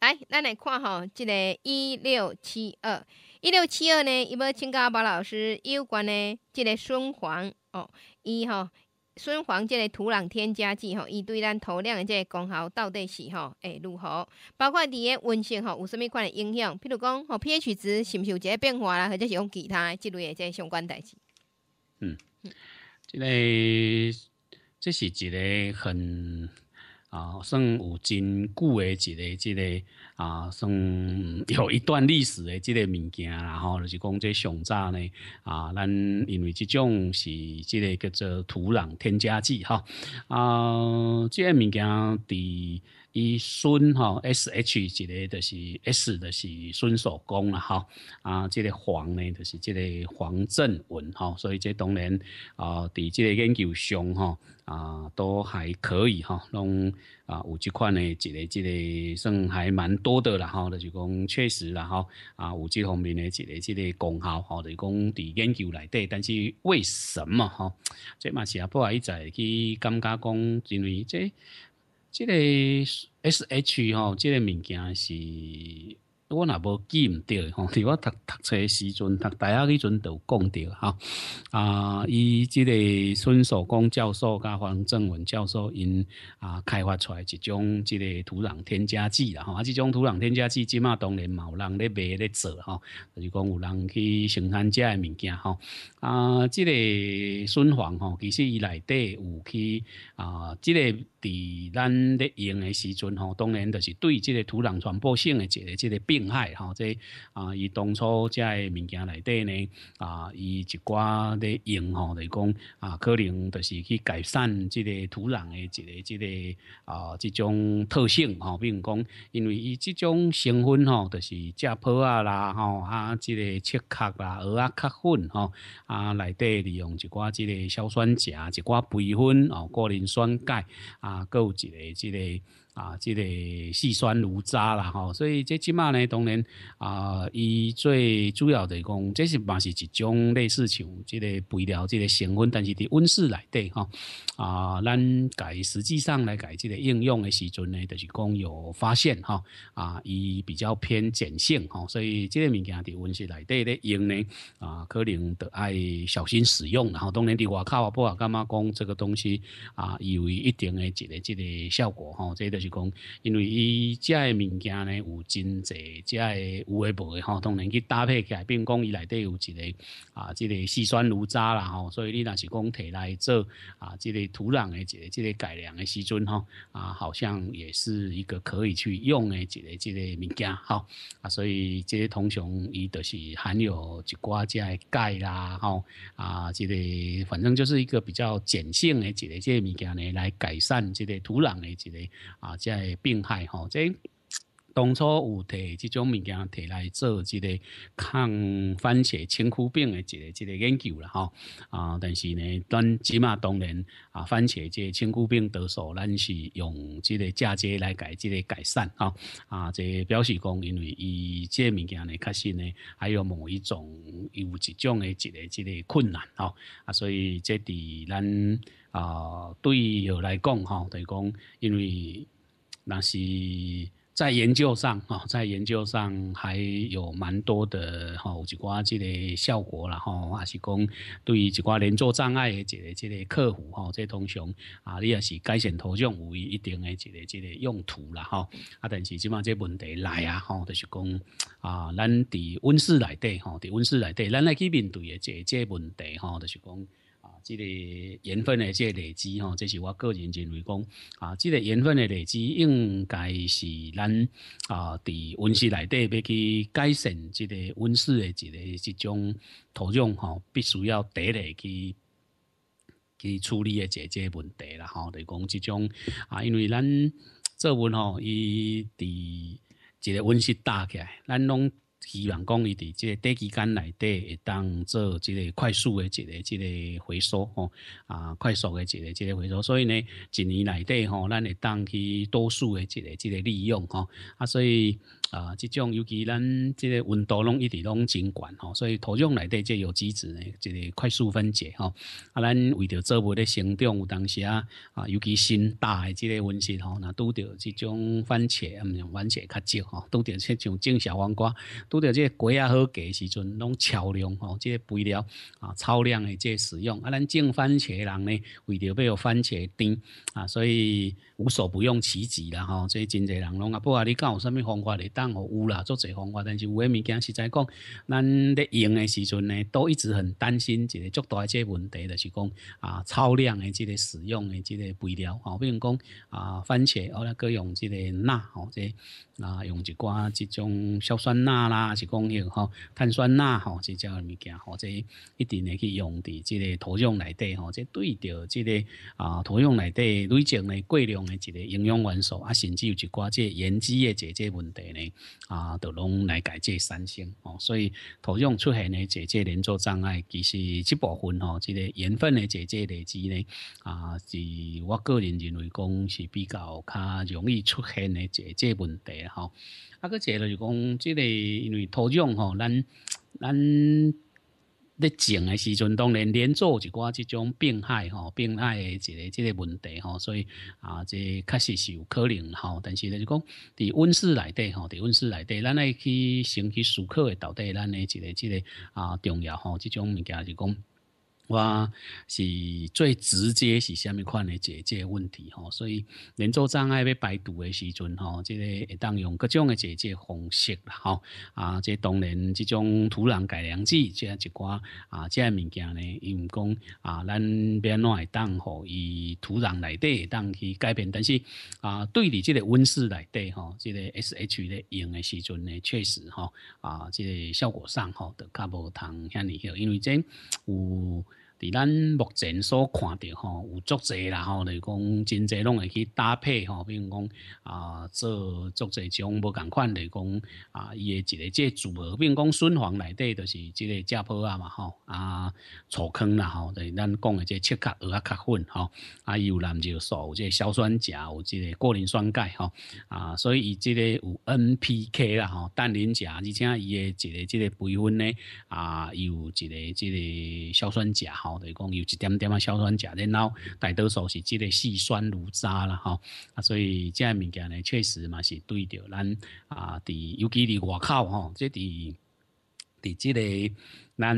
来，咱来看吼，即个一六七二，一六七二呢，伊要请教包老师有关呢，即个孙黄哦，伊吼孙黄即个土壤添加剂吼，伊对咱土壤的即个功效到底是吼，会如何？包括伫个温性吼有啥物款的影响？譬如讲吼 pH 值是毋是有一个变化啦，或者是用其他即类即个相关代志？嗯，即个，这是一个很。啊，算有真久诶，一个即个啊，算有一段历史诶，即个物件，然后就是讲即上渣呢啊，咱因为即种是即个叫做土壤添加剂哈，啊，即个物件伫。伊孙吼 S H，一个就是 S，就是孙守功了哈。啊，即个黄呢，就是即个黄振文哈。所以这当然啊，伫即个研究上哈啊，都还可以哈。拢啊，有 G 款呢，一个即个算还蛮多的啦哈。那就讲确实啦哈。啊，有即方面呢，一个即个功效，哈，就讲伫研究内底，但是为什么哈？这嘛是啊，不外在去金加讲，因为这。这个 S H 哈，这个物件是。我那无记唔到，吼！伫我读读册时阵，读大学时阵都讲到，哈啊！伊即个孙守光教授甲黄正文教授因啊开发出来一种即个土壤添加剂啦，吼！啊，即种土壤添加剂即嘛当然有人咧卖咧做，吼，就是讲有人去生产这物件，吼，啊！即个孙黄，吼，其实伊内底有去啊！即个伫咱咧用的时阵，吼，当然就是对即个土壤传播性嘅一个即个病。害哈，这啊，伊当初这物件来对呢啊，伊一寡的用吼来讲啊，可能就是去改善这个土壤的这个这个啊，这种特性比如讲因为伊这种成分吼，就是食肥啊啦吼啊，这个切壳啦、鹅啊、壳粉吼啊，来对利用一寡这个硝酸钾、一寡培粉哦、过磷酸钙啊，各有一个这个。啊，这个细酸如渣啦，吼，所以这即嘛呢，当然啊，伊最主要的讲，这是嘛是一种类似像这个肥料、这个成分，但是伫温室内底吼啊，咱改实际上来改这个应用的时阵呢，就是讲有发现哈啊，伊比较偏碱性吼，所以这个物件伫温室内底咧用呢啊，可能得爱小心使用然后当伫的我靠不啊，干嘛讲这个东西啊，有一定的一个这个效果哈，这个是。讲，因为伊遮个物件呢有真济，遮下有诶无诶吼，当然去搭配起来，并讲伊内底有一个啊，即个稀酸炉渣啦吼，所以你若是讲摕来做啊，即个土壤诶，一个即个改良诶时阵吼，啊，好像也是一个可以去用诶，一个，即个物件吼啊，所以这些通常伊都是含有一寡遮下钙啦吼啊，这个反正就是一个比较碱性诶，一个这个物件呢来改善这个土壤诶，一个啊。啊，即个病害吼，即当初有提这种物件提来做即个抗番茄青枯病的这个这个研究了吼，啊，但是呢，咱起码当然啊，番茄这青枯病得手，咱是用这个嫁接来改这个改善啊啊，这表示讲，因为伊这物件呢，确实呢，还有某一种有一种的这个这个困难哦啊，所以这伫咱啊，对友来讲哈，等于讲因为。那是在研究上哈，在研究上还有蛮多的哈，一寡这个效果啦哈，还是讲对于一寡连作障碍的这个这个客服哈，这通常啊，你也是改善途壤有一一定的这个这个用途啦哈。啊，但是起码这问题来啊哈，就是讲啊，咱伫温室内底哈，伫温室内底，咱来去面对的这这问题哈，就是讲。这个缘分的这个累积哈，这是我个人认为讲啊，这个缘分的累积应该是咱啊，伫温室内底要去改善这个温室的一个一种土壤哈，必须要得来去去处理、解个问题啦吼，就讲这种啊，因为咱作文吼，伊伫一个温室搭起来，咱拢希员工伊伫即个短期间内，底会当做即个快速的一个即个回收吼，啊，快速的一个即个回收，所以呢，一年内底吼，咱会当去多数的一个即个利用吼，啊，所以啊，即种尤其咱即个温度拢一直拢真悬吼，所以土壤内底即有机质呢，即个快速分解吼，啊，咱为着作物咧生长有当时啊，啊，尤其新大的即个温室吼，那拄着即种番茄毋、是番茄较少吼，拄着即种正小黄瓜。拄着个鸡啊好诶时阵，拢超量吼，即、个肥料啊、超量的个使用，啊，咱种番茄人呢，为着要番茄甜啊，所以无所不用其极啦吼，所以真济人拢啊。不管你讲有啥物方法嚟当吼，有啦，做济方法，但是有诶物件实在讲，咱咧用诶时阵呢，都一直很担心一个足大诶即个问题，就是讲啊，超量诶即个使用诶即个肥料吼，比如讲啊，番茄哦，咱搁用即个钠吼，即啊用一寡即种硝酸钠啦。啊，是讲迄吼碳酸钠吼，是叫物件，或者一定会去用伫即个土壤内底吼，即对着即个啊土壤内底内种诶过量诶一个营养元素啊，甚至有一寡即盐渍诶解决问题呢啊，都拢来解决产生哦。所以土壤出现诶解决连坐障碍，其实这部分吼，即个盐分诶解决累积呢啊，是我个人认为讲是比较较容易出现诶解决问题吼。啊，个一个是讲，即个因为土壤吼，咱咱咧种诶时阵，当然连做一寡即种病害吼，病害诶一个即个问题吼，所以啊，即确实是有可能吼。但是咧是讲，伫温室内底吼，伫温室内底，咱爱去选取适口诶，到底咱诶一个即个啊重要吼，即种物件是讲。我是最直接是虾米款的解决问题吼，所以连做障碍要排毒的时阵吼，即个会当用各种的解决方式啦吼啊，即当然这种土壤改良剂即一款啊即物件呢，因为讲啊咱变会当吼，以土壤来底当去改变，但是啊对你即个温室来底吼，即个 S H 咧用的时阵呢，确实吼啊即个效果上吼，都较无通遐尼好，因为真有。伫咱目前所看到吼，有足侪啦吼，是讲真济拢会去搭配吼，比如讲啊，做足侪种无同款来讲啊，伊个一个即组合，比如讲孙黄内底就是即个钾坡啊嘛吼，啊醋坑啦吼，是咱讲个即切壳鹅啊壳粉吼，啊又咱就有即硝酸钾，有即个过磷酸钙吼，啊所以伊即个有 N P K 啦吼，氮磷钾，而且伊个一个即个培温呢啊有一个即个硝酸钾吼。好的，讲有一点点啊，硝酸钾然后大多数是这个细酸乳渣啦。哈，啊，所以这物件呢，确实嘛是对着咱啊，伫尤其伫外口哈，这伫伫这个咱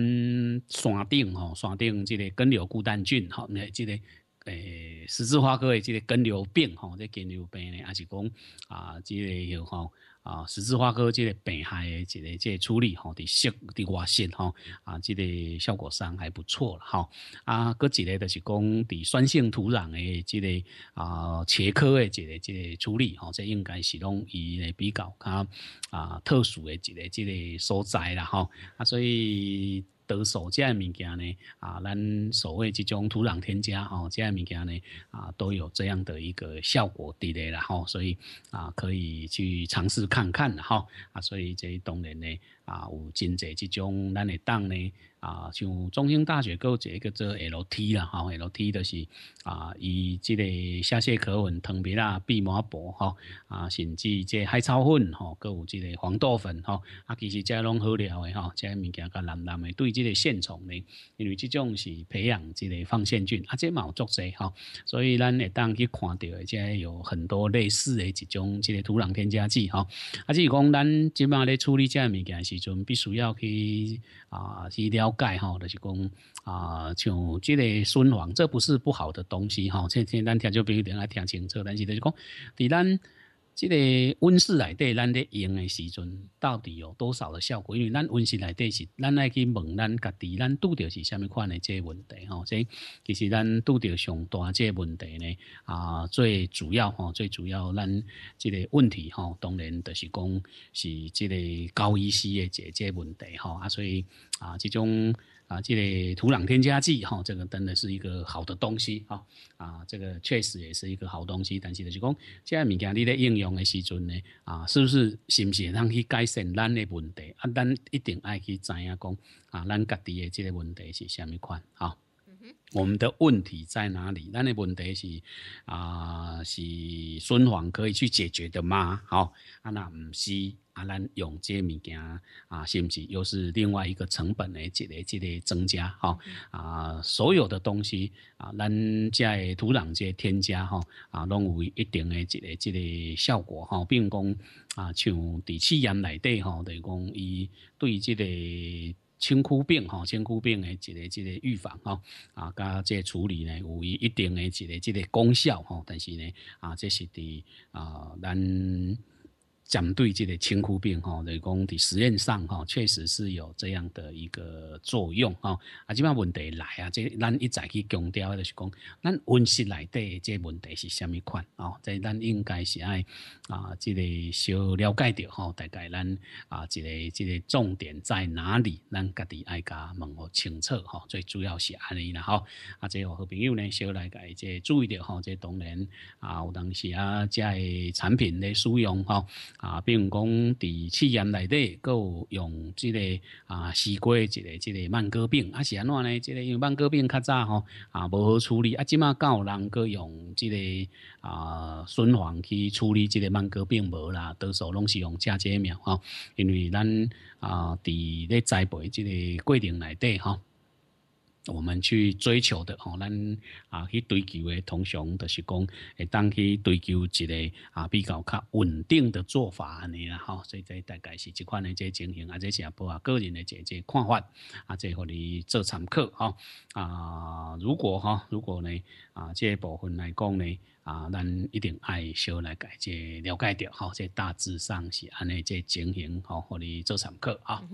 山顶吼，山顶这个根瘤固氮菌哈，你这个诶。十字花科的这个根瘤病吼，这根瘤病呢，还是讲啊，这个有吼啊，十字花科这个病害的这个这处理吼，伫硒伫外硒吼啊，这个效果上还不错了哈。啊，搁一个都是讲伫酸性土壤的这个啊茄科的这个这处理吼，这应该是拢伊来比较较啊特殊的一个这个所在啦吼啊，所以。得手这样物件呢，啊，咱所谓这种土壤添加哦，这样物件呢，啊，都有这样的一个效果之类的哈，所以啊，可以去尝试看看的哈，啊，所以这一冬的呢。啊，有真侪即种，咱会当呢啊，像中兴大学有一个做 L T 啦，吼 L T 就是啊，以即个虾蟹壳粉、藤皮啊、避麻薄哈啊，甚至即海草粉吼，各有即个黄豆粉吼啊，其实遮拢好料的吼，遮物件个蓝蓝的对即个线虫呢，因为即种是培养即个放线菌，啊即有足侪吼，所以咱会当去看到即有很多类似诶即种即个土壤添加剂哈，啊即讲咱即卖咧处理遮物件是。就必须要去啊去了解哈，就是讲啊像这个身亡，这不是不好的东西哈。这天咱听就比较听清楚，但是就是讲在咱。即个温室来底咱咧用的时阵，到底有多少的效果？因为咱温室来底是，咱爱去问咱家己，咱拄着是虾米款的即个问题吼。所以其实咱拄着上大即个问题呢，啊，最主要吼，最主要咱即个问题吼，当然就是讲是即个高医师的解即个问题吼啊，所以啊，这种。啊，这个土壤添加剂吼，这个真的是一个好的东西啊！啊，这个确实也是一个好东西，但是就是讲，即个物件你在应用的时阵呢，啊，是不是是不是能去改善咱的问题？啊，咱一定爱去知影讲啊，咱家己的这个问题是什么款啊？我们的问题在哪里？那那问题是啊，是孙传可以去解决的吗？好，啊那唔是，啊咱用这物件啊，是不是又是另外一个成本的这个这个增加。好啊，所有的东西啊，咱在土壤这添加哈啊，拢有一定的这个这个效果哈，并讲啊像在气盐来底哈，等于讲伊对这个。青枯病哈，青枯病诶，一个一个预防哈，啊，加这处理呢，有一一定的一个一个功效哈，但是呢，啊，这是的啊，咱。针对即个青枯病吼，就讲伫实验上吼，确实是有这样的一个作用吼。啊，即摆问题来啊，即咱一再去强调就是讲，咱温室内底即个问题是虾米款啊？在咱应该是爱啊，即个小了解着吼，大概咱啊，即个即个重点在哪里？咱家己爱加问互清楚吼，最主要是安尼啦吼。啊，即个好朋友呢，小来个即注意着吼，即当然啊，有当时啊，即个产品咧使用吼。啊，比如讲，伫试验内底，有用即个啊西瓜，即个即个曼戈病，啊是安怎呢？即个因为曼戈病较早吼，啊无好处理，啊即马够人够用即个啊循环去处理即个曼戈病无啦，多数拢是用嫁接苗吼，因为咱啊伫咧栽培即个过程内底吼。我们去追求的吼，咱啊去追求的同常的是讲，当去追求一个啊比较较稳定的做法安尼啦吼，所以这大概是一款的这情形，啊这些不啊个人的这这看法，啊这互你做参考吼。啊如果吼，如果呢啊这部分来讲呢啊咱一定爱少来解这了解掉吼。这大致上是安尼这情形吼，互你做参考啊。